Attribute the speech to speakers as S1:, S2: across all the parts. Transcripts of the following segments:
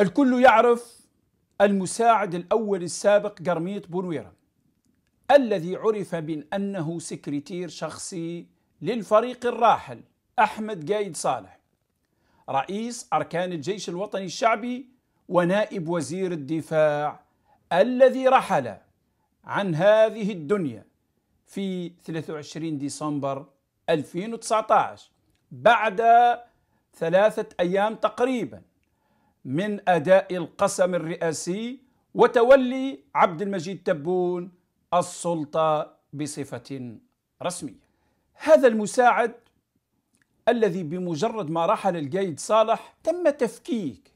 S1: الكل يعرف المساعد الأول السابق قرميت بونويرا الذي عرف من أنه سكرتير شخصي للفريق الراحل أحمد قايد صالح رئيس أركان الجيش الوطني الشعبي ونائب وزير الدفاع الذي رحل عن هذه الدنيا في 23 ديسمبر 2019 بعد ثلاثة أيام تقريبا من أداء القسم الرئاسي وتولي عبد المجيد تبون السلطة بصفة رسمية هذا المساعد الذي بمجرد ما رحل القايد صالح تم تفكيك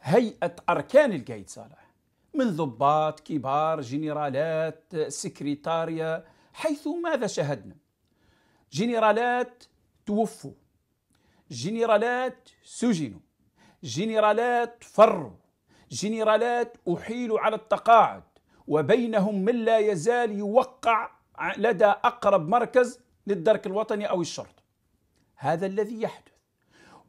S1: هيئة أركان القايد صالح من ضباط كبار جنرالات سكرتارية حيث ماذا شاهدنا جنرالات توفوا جنرالات سجنوا جنرالات فروا جنرالات أحيلوا على التقاعد وبينهم من لا يزال يوقع لدى أقرب مركز للدرك الوطني أو الشرطة هذا الذي يحدث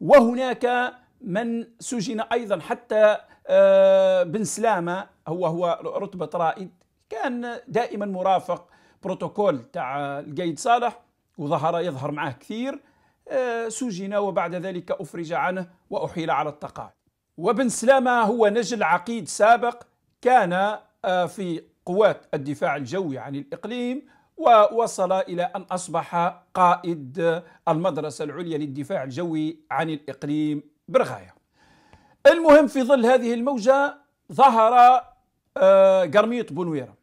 S1: وهناك من سجن أيضا حتى آه، بن سلامة هو هو رتبة رائد كان دائما مرافق بروتوكول تاع القايد صالح وظهر يظهر معه كثير آه، سجن وبعد ذلك أفرج عنه وأحيل على التقاعد وبن سلامة هو نجل عقيد سابق كان آه، في قوات الدفاع الجوي عن الإقليم ووصل إلى أن أصبح قائد المدرسة العليا للدفاع الجوي عن الإقليم برغاية المهم في ظل هذه الموجة ظهر آه، قرميط بنويرة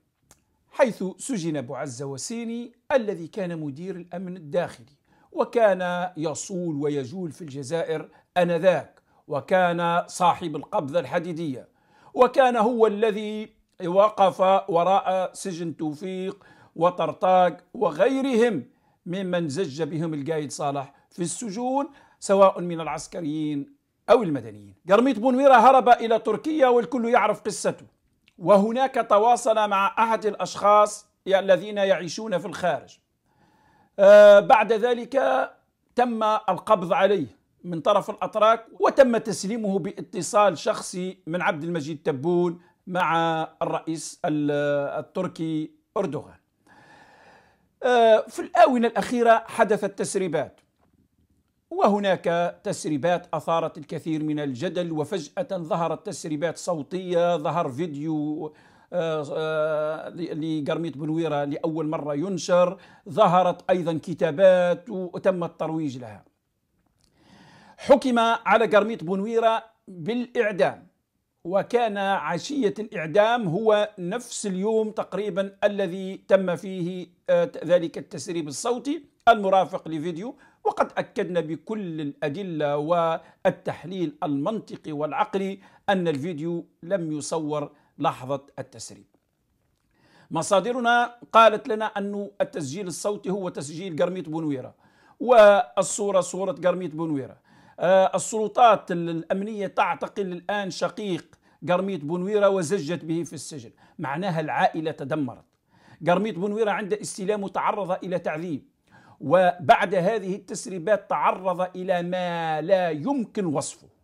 S1: حيث سجن أبو عزة وسيني الذي كان مدير الأمن الداخلي وكان يصول ويجول في الجزائر انذاك وكان صاحب القبضه الحديديه وكان هو الذي وقف وراء سجن توفيق وطرطاق وغيرهم ممن زج بهم القايد صالح في السجون سواء من العسكريين أو المدنيين قرميط بونويره هرب إلى تركيا والكل يعرف قصته وهناك تواصل مع أحد الأشخاص الذين يعيشون في الخارج آه، بعد ذلك تم القبض عليه من طرف الأتراك وتم تسليمه باتصال شخصي من عبد المجيد تبون مع الرئيس التركي أردوغان آه، في الآونة الأخيرة حدثت تسريبات وهناك تسريبات أثارت الكثير من الجدل وفجأة ظهرت تسريبات صوتية ظهر فيديو آه، آه، لقرميط بنويرة لأول مرة ينشر ظهرت أيضا كتابات وتم الترويج لها حكم على قرميط بنويرة بالإعدام وكان عشية الإعدام هو نفس اليوم تقريبا الذي تم فيه آه، ذلك التسريب الصوتي المرافق لفيديو وقد أكدنا بكل الأدلة والتحليل المنطقي والعقلي أن الفيديو لم يصور لحظة التسريب مصادرنا قالت لنا أن التسجيل الصوتي هو تسجيل قرميط بنويرة والصورة صورة قرميط بنويرة آه، السلطات الأمنية تعتقل الآن شقيق قرميط بنويرة وزجت به في السجن معناها العائلة تدمرت قرميط بنويرة عند استلامه تعرض إلى تعذيب وبعد هذه التسريبات تعرض إلى ما لا يمكن وصفه